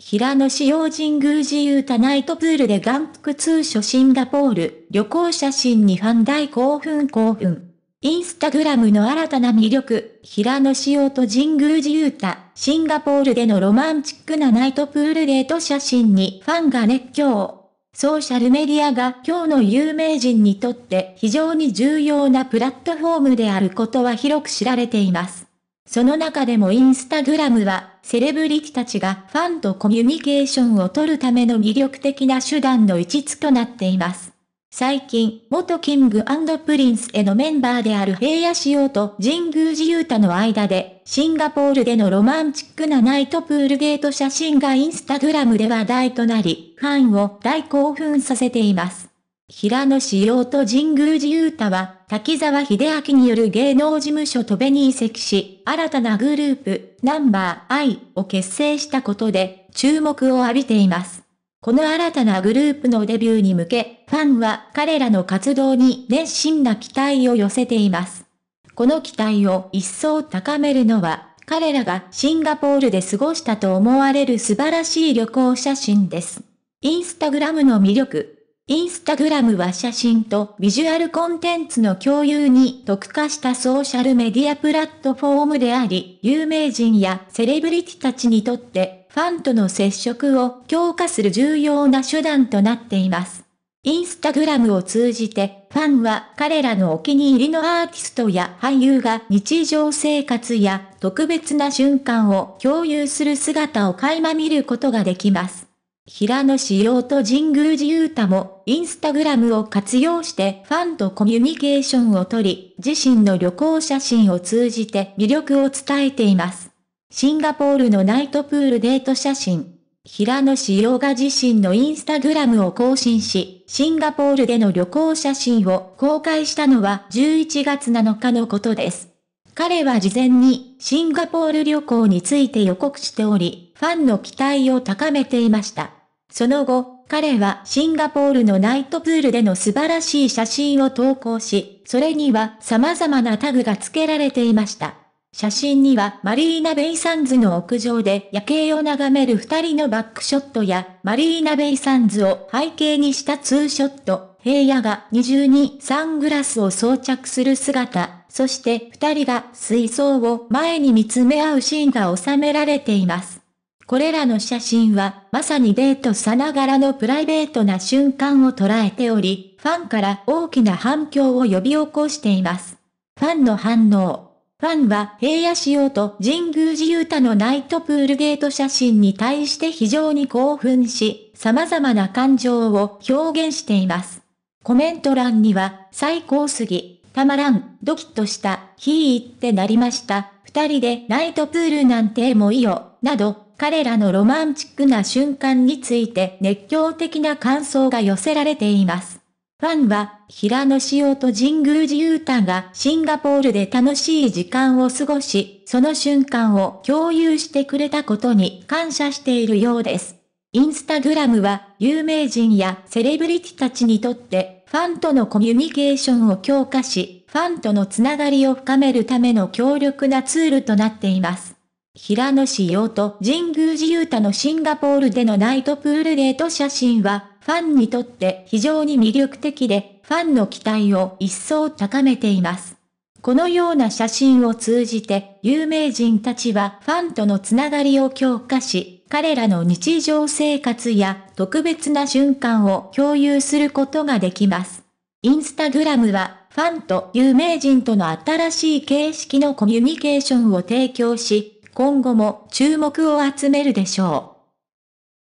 平野紫耀神宮ユータナイトプールで眼福通所シンガポール、旅行写真にファン大興奮興奮。インスタグラムの新たな魅力、平野紫耀と神宮ユータ、シンガポールでのロマンチックなナイトプールデート写真にファンが熱狂。ソーシャルメディアが今日の有名人にとって非常に重要なプラットフォームであることは広く知られています。その中でもインスタグラムは、セレブリティたちがファンとコミュニケーションを取るための魅力的な手段の一つとなっています。最近、元キングプリンスへのメンバーである平野紫耀と神宮寺勇太の間で、シンガポールでのロマンチックなナイトプールゲート写真がインスタグラムで話題となり、ファンを大興奮させています。平野紫耀と神宮寺勇太は、滝沢秀明による芸能事務所戸部に移籍し、新たなグループ、ナンバー I を結成したことで、注目を浴びています。この新たなグループのデビューに向け、ファンは彼らの活動に熱心な期待を寄せています。この期待を一層高めるのは、彼らがシンガポールで過ごしたと思われる素晴らしい旅行写真です。インスタグラムの魅力インスタグラムは写真とビジュアルコンテンツの共有に特化したソーシャルメディアプラットフォームであり、有名人やセレブリティたちにとってファンとの接触を強化する重要な手段となっています。インスタグラムを通じて、ファンは彼らのお気に入りのアーティストや俳優が日常生活や特別な瞬間を共有する姿を垣間見ることができます。平野紫耀と神宮寺勇太も、インスタグラムを活用してファンとコミュニケーションをとり、自身の旅行写真を通じて魅力を伝えています。シンガポールのナイトプールデート写真。平野紫耀が自身のインスタグラムを更新し、シンガポールでの旅行写真を公開したのは11月7日のことです。彼は事前にシンガポール旅行について予告しており、ファンの期待を高めていました。その後、彼はシンガポールのナイトプールでの素晴らしい写真を投稿し、それには様々なタグが付けられていました。写真にはマリーナベイサンズの屋上で夜景を眺める二人のバックショットや、マリーナベイサンズを背景にしたツーショット、平野が二重にサングラスを装着する姿、そして二人が水槽を前に見つめ合うシーンが収められています。これらの写真は、まさにデートさながらのプライベートな瞬間を捉えており、ファンから大きな反響を呼び起こしています。ファンの反応。ファンは平野仕様と神宮寺勇太のナイトプールゲート写真に対して非常に興奮し、様々な感情を表現しています。コメント欄には、最高すぎ、たまらん、ドキッとした、ひーってなりました、二人でナイトプールなんてもいいよ、など、彼らのロマンチックな瞬間について熱狂的な感想が寄せられています。ファンは、平野紫耀と神宮寺勇太がシンガポールで楽しい時間を過ごし、その瞬間を共有してくれたことに感謝しているようです。インスタグラムは、有名人やセレブリティたちにとって、ファンとのコミュニケーションを強化し、ファンとのつながりを深めるための強力なツールとなっています。平野紫耀と神宮寺勇太のシンガポールでのナイトプールデート写真は、ファンにとって非常に魅力的で、ファンの期待を一層高めています。このような写真を通じて、有名人たちはファンとのつながりを強化し、彼らの日常生活や特別な瞬間を共有することができます。インスタグラムは、ファンと有名人との新しい形式のコミュニケーションを提供し、今後も注目を集めるでしょう。